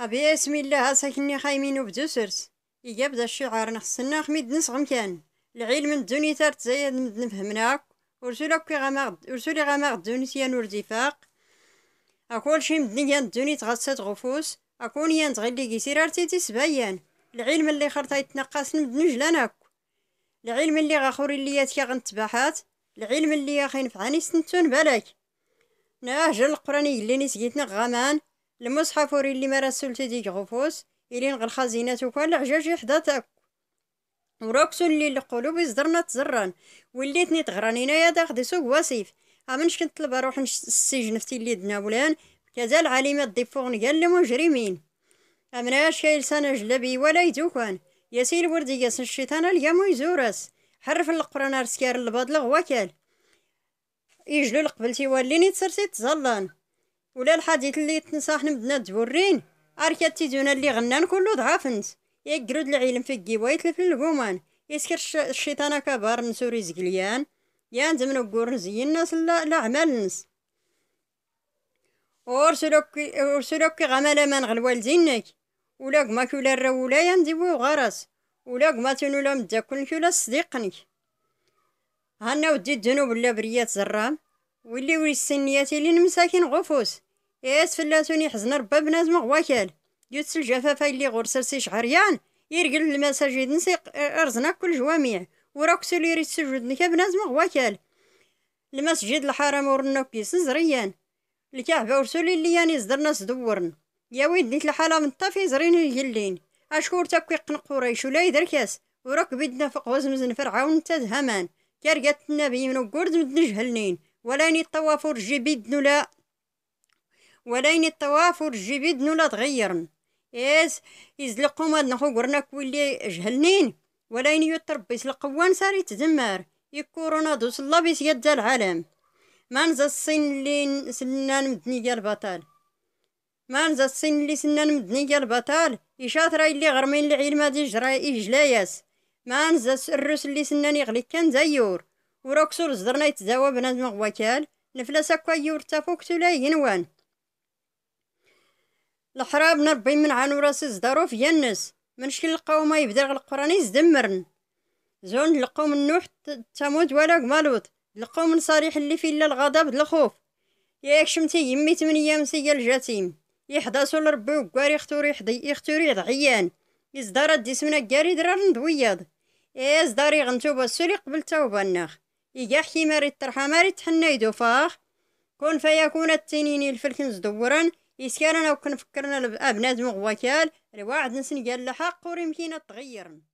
أبي اسم الله ساكني خايمين وبدوسرت إيجاب ذا الشعار نخصنا خميد نسغم كان العلم الدنيا تارت زايد مد نفهمناك ورسولي كي الدنيا ورسولي غامغد أقول شي مدني كان الدنيا تغسات غفوس أكون يان تغلي كيسير ارتي تسبيان العلم اللي خرطا يتنقص مدنجلانك العلم اللي غاخوري الليات كي غنتباحات العلم اللي يا فعاني سنتون بالك ناجل القراني اللي نسقيتنا غامان المصحف اللي مرا سلت ديك غفوس إلين غل خزينة كان العجاج حدا تاك وراك اللي القلوب يزدرنا تزران وليتني تغرانينا يا داخد سوق وصيف أمنش كنت طلب أروح السجن في اللي دنا ولان كذا العليمة ديفون قال المجرمين أمناش كايل سنة جلبي ولا يدوكان ياسيل وردي ياسن الشيطان اليامو يزورس حرف القرآن ارسكار البادل وكال يجلو القبلتي وليني تصرتي تزلان ولا الحديث اللي تنصح بدنا تورين أركات تيزونا اللي غنان كله ضعفنت يقرد العلم في الجيوة يتلف القومان يسكر الشيطان كبار نسوري زقليان يان زمن وقور نزين الناس لا لا عمل نس ورسلوك ورسلوك غمال من غلوال زينك ولا ما كولا الرولا ينزيبو غرس ولا ما تنولا مدكن كولا صديقنك هنا ودي الذنوب ولا بريات زرام ولي ويسنيات اللي المساكين غفوس ياس فلاتوني حزن ربا بنادم غواكال يوتس الجفافة اللي غرسل سي شعريان يرقل المساجد نسي آه، ارزنا كل جوامع وراك سولي ريت سجود نكا بنادم غواكال المسجد الحرام ورنا كيس زريان الكعبة ورسولي اللي ياني زدرنا سدورن يا ويدي الحالة من طافي زرين الجلين اشكور تاكوي قنق قريش ولا يدركاس وراك بدنا فوق وزمزن فرعون تاد همان كارقات النبي من وقرد جهلنين ولين الطوافر جبد نولا ولين الطوافر جبد نولا تغيرن إز إز القومة نخو قرنا كولي جهلنين ولين يتربي القوان ساري تزمار يكورونا دوس الله بيس يد العالم ما نزا الصين اللي سنان مدنية البطال ما نزا الصين اللي سنان مدنية البطال يشاطرا اللي غرمين العلم دي جراي إجلاياس ما نزا الرس اللي سنان يغلي كان زيور وراكسور زدرنا يتزاوى بنادم غواكال نفلاس هكا فوق كتولا ينوان الحراب نربي من عانو راسي زدارو في ينس من شكل القوم يبدا القران يزدمرن زون القوم نوح تموت ولا قمالوت القوم صريح اللي في الا الغضب الخوف ياك شمتي يمي ايام مسيا الجاتيم يحداثو لربي وكاري ختوري حدي اختوري ضعيان يزدار ديسمنا كاري درار ندوياض ايه زداري غنتوبا السوري قبل توبا النخ إيجاحي ماري الطرحة ماري تحنا يدوفاخ كون فيكون التنيني الفلكن زدورا إسكارنا وكنفكرنا بنادم مغواكال الواعد نسن قال الحق وريمكينا تغيرن